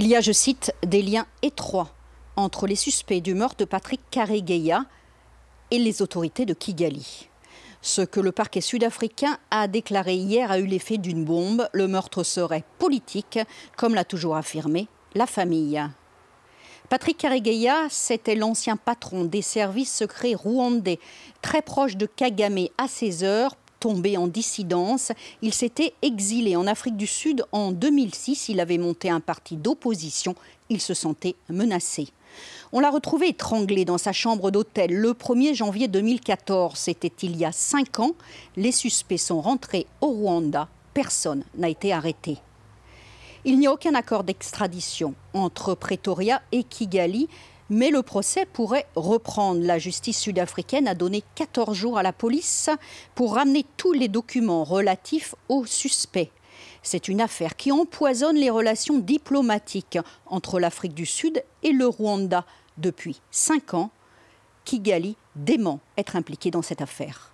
Il y a, je cite, des liens étroits entre les suspects du meurtre de Patrick Karegeya et les autorités de Kigali. Ce que le parquet sud-africain a déclaré hier a eu l'effet d'une bombe. Le meurtre serait politique, comme l'a toujours affirmé la famille. Patrick Karegeya, c'était l'ancien patron des services secrets rwandais, très proche de Kagame à ses heures, tombé en dissidence. Il s'était exilé en Afrique du Sud en 2006. Il avait monté un parti d'opposition. Il se sentait menacé. On l'a retrouvé étranglé dans sa chambre d'hôtel le 1er janvier 2014. C'était il y a cinq ans. Les suspects sont rentrés au Rwanda. Personne n'a été arrêté. Il n'y a aucun accord d'extradition entre Pretoria et Kigali mais le procès pourrait reprendre. La justice sud-africaine a donné 14 jours à la police pour ramener tous les documents relatifs aux suspects. C'est une affaire qui empoisonne les relations diplomatiques entre l'Afrique du Sud et le Rwanda. Depuis cinq ans, Kigali dément être impliqué dans cette affaire.